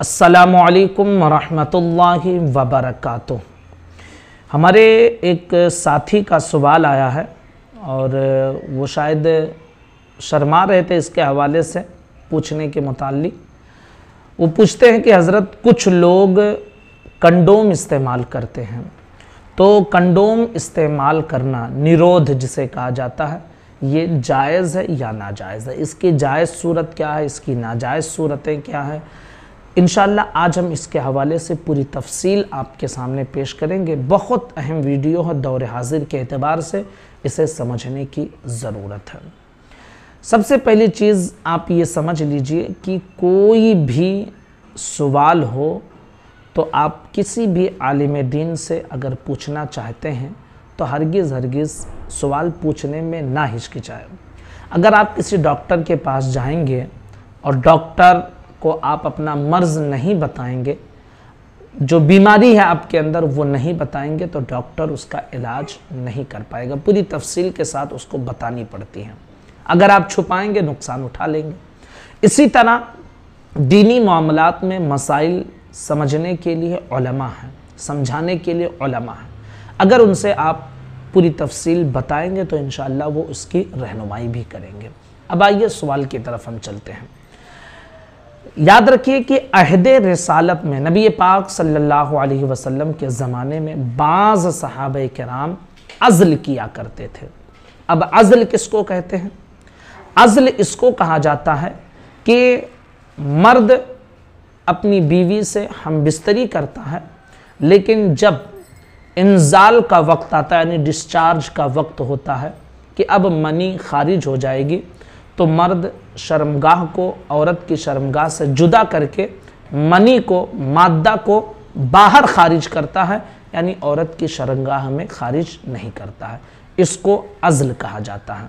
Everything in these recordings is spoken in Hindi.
असलकम वरहि वबरक हमारे एक साथी का सवाल आया है और वो शायद शर्मा रहे थे इसके हवाले से पूछने के मुतालिक वो पूछते हैं कि हज़रत कुछ लोग कंडोम इस्तेमाल करते हैं तो कंडोम इस्तेमाल करना निरोध जिसे कहा जाता है ये जायज़ है या नाजायज़ है इसकी जायज़ सूरत क्या है इसकी नाजायज़ सूरतें क्या हैं इन आज हम इसके हवाले से पूरी तफसील आपके सामने पेश करेंगे बहुत अहम वीडियो है दौर हाजिर के अतबार से इसे समझने की ज़रूरत है सबसे पहली चीज़ आप ये समझ लीजिए कि कोई भी सवाल हो तो आप किसी भी आलिम दीन से अगर पूछना चाहते हैं तो हरगिज़ हरगिज़ सवाल पूछने में ना हिचकिचाए अगर आप किसी डॉक्टर के पास जाएंगे और डॉक्टर को आप अपना मर्ज नहीं बताएंगे जो बीमारी है आपके अंदर वो नहीं बताएंगे तो डॉक्टर उसका इलाज नहीं कर पाएगा पूरी तफसील के साथ उसको बतानी पड़ती है अगर आप छुपाएंगे नुकसान उठा लेंगे इसी तरह दीनी मामलात में मसाइल समझने के लिए हैं समझाने के लिए हैं अगर उनसे आप पूरी तफसील बताएंगे तो इन वो उसकी रहनुमाई भी करेंगे अब आइए सवाल की तरफ हम चलते हैं याद रखिए कि अहद रसालत में नबी पाक सल्लल्लाहु अलैहि वसल्लम के ज़माने में बाज़ सहाब कराम अज़ल किया करते थे अब अज़ल किसको कहते हैं अज़ल इसको कहा जाता है कि मर्द अपनी बीवी से हम बिस्तरी करता है लेकिन जब इंजाल का वक्त आता है यानी डिस्चार्ज का वक्त होता है कि अब मनी खारिज हो जाएगी तो मर्द शर्मगाह को औरत की शर्मगाह से जुदा करके मनी को मादा को बाहर खारिज करता है यानी औरत की शर्मगाह में खारिज नहीं करता है इसको अज़ल कहा जाता है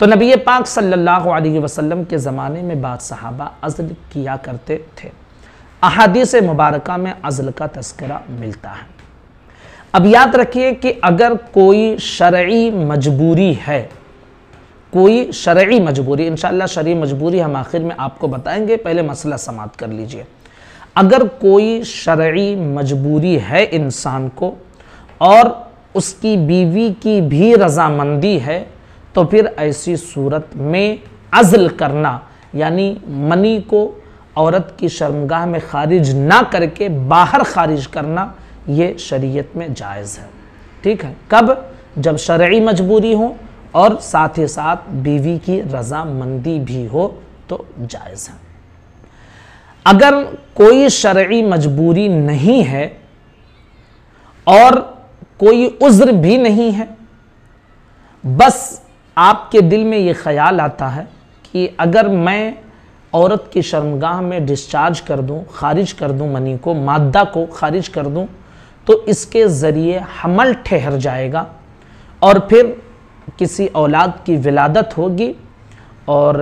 तो नबी पाक सल्लल्लाहु अलैहि वसल्लम के ज़माने में बाद सहाबा अज़ल किया करते थे अहादीस मुबारक में अज़ल का तस्करा मिलता है अब याद रखिए कि अगर कोई शर्य मजबूरी है कोई शर्य मजबूरी इन शर्य मजबूरी हम आखिर में आपको बताएंगे पहले मसला समाप्त कर लीजिए अगर कोई शर्य मजबूरी है इंसान को और उसकी बीवी की भी रजामंदी है तो फिर ऐसी सूरत में अज़ल करना यानी मनी को औरत की शर्मगाह में खारिज ना करके बाहर खारिज करना ये शरीयत में जायज़ है ठीक है कब जब शर्य मजबूरी हो और साथ ही साथ बीवी की रजामंदी भी हो तो जायज़ है अगर कोई शर्य मजबूरी नहीं है और कोई उज़्र भी नहीं है बस आपके दिल में ये ख्याल आता है कि अगर मैं औरत की शर्मगाह में डिस्चार्ज कर दूं, खारिज कर दूं मनी को मादा को खारिज कर दूं, तो इसके ज़रिए हमल ठहर जाएगा और फिर किसी औलाद की विलादत होगी और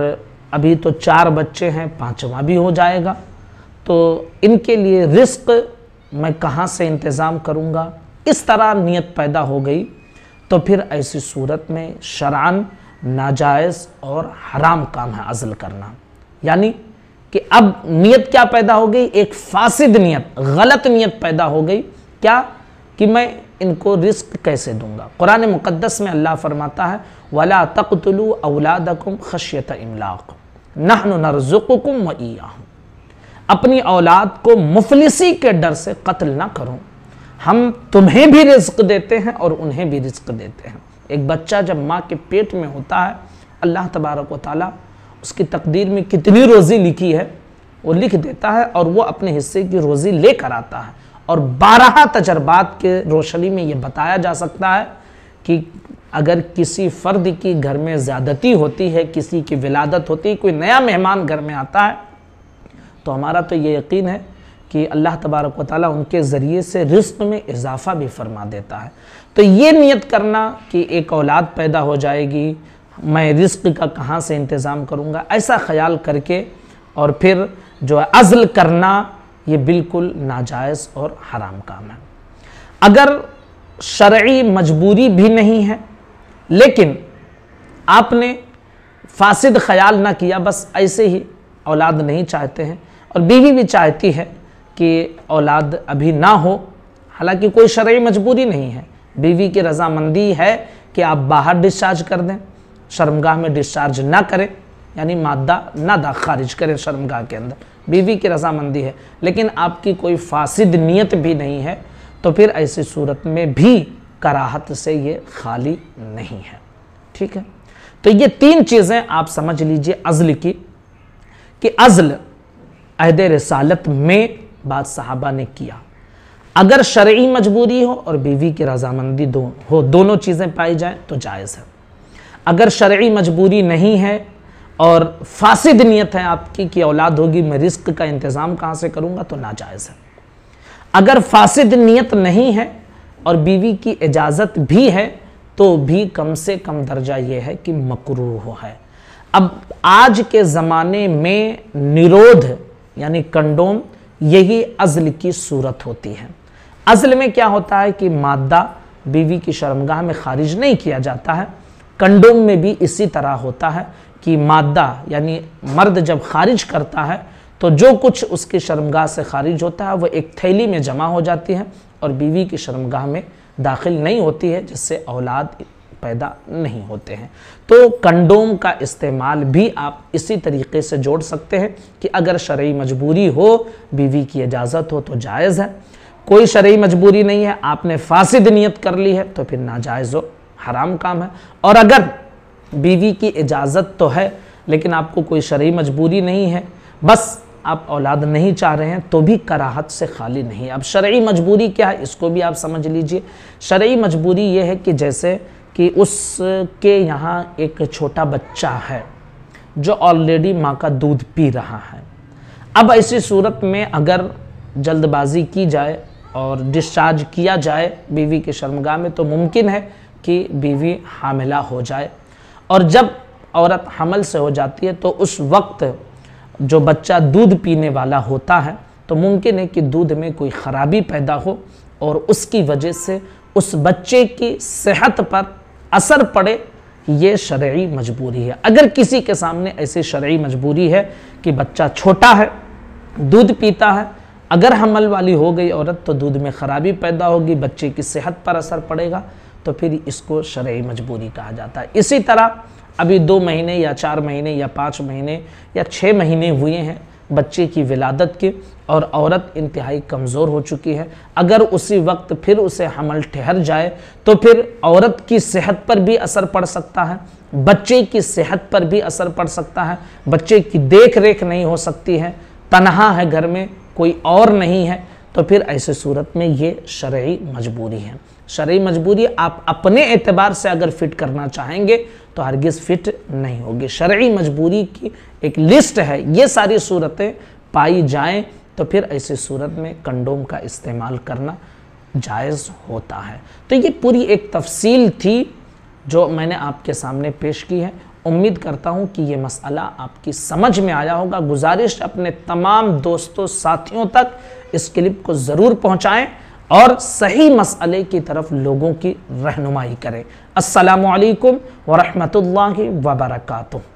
अभी तो चार बच्चे हैं पाँचवा भी हो जाएगा तो इनके लिए रिस्क मैं कहाँ से इंतज़ाम करूँगा इस तरह नियत पैदा हो गई तो फिर ऐसी सूरत में शरान नाजायज़ और हराम काम है अज़ल करना यानी कि अब नियत क्या पैदा हो गई एक फासिद नियत गलत नियत पैदा हो गई क्या कि मैं इनको रिस्क कैसे दूंगा कुरान मुक़दस में अल्लाह फरमाता है वला तकतलु औलादकुम खशियत इमलाक नरज़ुकुकुम व इयाहुम अपनी औलाद को मुफलिसी के डर से कत्ल ना करो हम तुम्हें भी रिस्क देते हैं और उन्हें भी रिस्क देते हैं एक बच्चा जब माँ के पेट में होता है अल्लाह तबारक वाली उसकी तकदीर में कितनी रोज़ी लिखी है वो लिख देता है और वो अपने हिस्से की रोज़ी लेकर आता है और बारह तजर्बात के रोशनी में ये बताया जा सकता है कि अगर किसी फ़र्द की घर में ज़्यादती होती है किसी की विलादत होती है कोई नया मेहमान घर में आता है तो हमारा तो ये यकीन है कि अल्लाह तबारक व ताली उनके ज़रिए से रिस्क में इजाफ़ा भी फरमा देता है तो ये नियत करना कि एक औलाद पैदा हो जाएगी मैं रिस्क का कहाँ से इंतज़ाम करूँगा ऐसा ख्याल करके और फिर जो है अज़ल करना ये बिल्कुल नाजायज़ और हराम काम है अगर शर्य मजबूरी भी नहीं है लेकिन आपने फासिद ख्याल ना किया बस ऐसे ही औलाद नहीं चाहते हैं और बीवी भी चाहती है कि औलाद अभी ना हो हालांकि कोई शर्य मजबूरी नहीं है बीवी की रजामंदी है कि आप बाहर डिस्चार्ज कर दें शर्मगाह में डिस्चार्ज ना करें यानी मादा नादा खारिज करें शर्मगाह के अंदर बीवी की रजामंदी है लेकिन आपकी कोई फासिद नीयत भी नहीं है तो फिर ऐसी सूरत में भी कराहत से ये खाली नहीं है ठीक है तो ये तीन चीज़ें आप समझ लीजिए अज़ल की कि अज़ल अहद रसालत में बाद साहबा ने किया अगर शर्य मजबूरी हो और बीवी की रजामंदी दो हो दोनों चीज़ें पाई जाएँ तो जायज़ है अगर शर्य मजबूरी नहीं है और फासिद नीयत है आपकी कि औलाद होगी मैं रिस्क का इंतज़ाम कहाँ से करूँगा तो नाजायज़ है अगर फासिद नीयत नहीं है और बीवी की इजाज़त भी है तो भी कम से कम दर्जा ये है कि मकरूह है अब आज के ज़माने में निरोध यानी कंडोम यही अज़ल की सूरत होती है अज़ल में क्या होता है कि मादा बीवी की शर्मगाह में खारिज नहीं किया जाता है कंडोम में भी इसी तरह होता है कि मादा यानी मर्द जब खारिज करता है तो जो कुछ उसकी शर्मगाह से खारिज होता है वह एक थैली में जमा हो जाती है और बीवी की शर्मगाह में दाखिल नहीं होती है जिससे औलाद पैदा नहीं होते हैं तो कंडोम का इस्तेमाल भी आप इसी तरीके से जोड़ सकते हैं कि अगर शर्य मजबूरी हो बीवी की इजाज़त हो तो जायज़ है कोई शर्य मजबूरी नहीं है आपने फासिद नीयत कर ली है तो फिर नाजायज़ हो हराम काम है और अगर बीवी की इजाज़त तो है लेकिन आपको कोई शर्य मजबूरी नहीं है बस आप औलाद नहीं चाह रहे हैं तो भी कराहत से खाली नहीं अब शर्य मजबूरी क्या है इसको भी आप समझ लीजिए शर्य मजबूरी ये है कि जैसे कि उसके यहाँ एक छोटा बच्चा है जो ऑलरेडी माँ का दूध पी रहा है अब ऐसी सूरत में अगर जल्दबाजी की जाए और डिस्चार्ज किया जाए बीवी के शर्मगाह में तो मुमकिन है कि बीवी हामिला हो जाए और जब औरत हमल से हो जाती है तो उस वक्त जो बच्चा दूध पीने वाला होता है तो मुमकिन है कि दूध में कोई ख़राबी पैदा हो और उसकी वजह से उस बच्चे की सेहत पर असर पड़े ये शर्य मजबूरी है अगर किसी के सामने ऐसी शर्य मजबूरी है कि बच्चा छोटा है दूध पीता है अगर हमल वाली हो गई औरत तो दूध में ख़राबी पैदा होगी बच्चे की सेहत पर असर पड़ेगा तो फिर इसको शरय मजबूरी कहा जाता है इसी तरह अभी दो महीने या चार महीने या पाँच महीने या छः महीने हुए हैं बच्चे की विलादत के और औरत इंतहाई कमज़ोर हो चुकी है अगर उसी वक्त फिर उसे हमल ठहर जाए तो फिर औरत की सेहत पर भी असर पड़ सकता है बच्चे की सेहत पर भी असर पड़ सकता है बच्चे की देख रेख नहीं हो सकती है तनहा है घर में कोई और नहीं है तो फिर ऐसे सूरत में ये शर्य मजबूरी है शर्य मजबूरी आप अपने एतबार से अगर फ़िट करना चाहेंगे तो हरगिज़ फ़िट नहीं होगी शरी मजबूरी की एक लिस्ट है ये सारी सूरतें पाई जाएँ तो फिर ऐसी सूरत में कंडोम का इस्तेमाल करना जायज़ होता है तो ये पूरी एक तफसील थी जो मैंने आपके सामने पेश की है उम्मीद करता हूँ कि ये मसला आपकी समझ में आया होगा गुजारिश अपने तमाम दोस्तों साथियों तक इस क्लिप को ज़रूर पहुँचाएँ और सही मसले की तरफ लोगों की रहनुमाई करें असलकम वरहमल वबरकू